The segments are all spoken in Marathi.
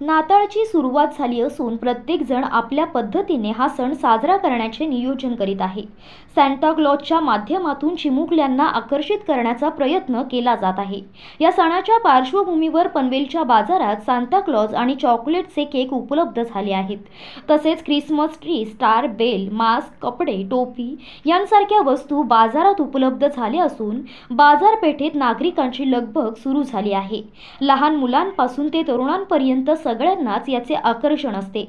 नाताळची सुरुवात झाली असून प्रत्येकजण आपल्या पद्धतीने हा सण साजरा करण्याचे नियोजन करीत आहे क्लॉजच्या माध्यमातून चिमुकल्यांना आकर्षित करण्याचा प्रयत्न केला जात आहे या सणाच्या पार्श्वभूमीवर पनवेलच्या बाजारात सांताक्लॉज आणि चॉकलेटचे केक उपलब्ध झाले आहेत तसेच Christmas tree star bell mask कपडे टोपी यांसारख्या वस्तू बाजारात उपलब्ध झाल्या असून बाजारपेठेत नागरिकांची लगबग सुरू झाली आहे लहान मुलांपासून ते तरुणांपर्यंत सगळ्यांनाच याचे आकर्षण असते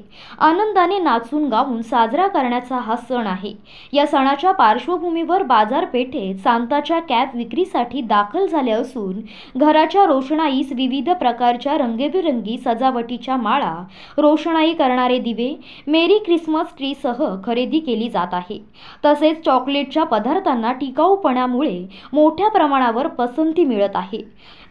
आनंदाने नाचून गाऊन साजरा करण्याचा हा सण आहे या सणाच्या पार्श्वभूमीवर बाजारपेठेत सांताच्या कॅप विक्रीसाठी दाखल झाले असून घराच्या रोषणाईस विविध प्रकारच्या रंगेबिरंगी सजावटीच्या माळा रोषणाई करणारे दिवे मेरी क्रिसमस ट्रीसह खरेदी केली जात आहे तसेच चॉकलेटच्या पदार्थांना टिकाऊपणामुळे मोठ्या प्रमाणावर पसंती मिळत आहे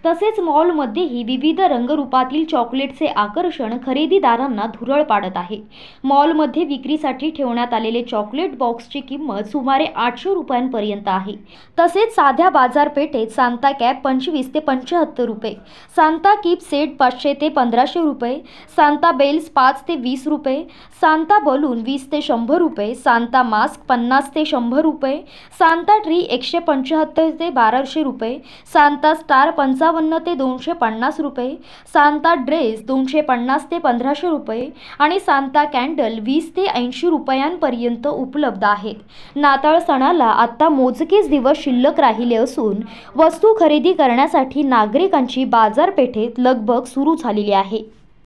तसेच मॉलमध्येही विविध रंगरूपातील चॉकलेटचे आकार आकर्षण खरेदीदारांना धुरळ पाडत आहे मॉलमध्ये विक्रीसाठी ठेवण्यात आलेले चॉकलेट बॉक्सची किंमत सुमारे आठशे रुपयांपर्यंत आहे तसेच साध्या बाजारपेठेत सांता कॅप पंचवीस ते पंच्याहत्तर रुपये सांता किप सेट पाचशे ते पंधराशे रुपये सांता बेल्स पाच ते वीस रुपये सांता बलून वीस ते शंभर रुपये सांता मास्क पन्नास ते शंभर रुपये सांता ट्री एकशे पंच्याहत्तर ते बाराशे रुपये सांता स्टार पंचावन्न ते दोनशे पन्नास रुपये सांता ड्रेस दोनशे पन्नास ते पंधराशे रुपये आणि सांता कॅन्डल वीस ते ऐंशी रुपयांपर्यंत उपलब्ध आहेत नाताळ सणाला आत्ता मोजकेच दिवस शिल्लक राहिले असून वस्तू खरेदी करण्यासाठी नागरिकांची बाजारपेठेत लगबग सुरू झालेली आहे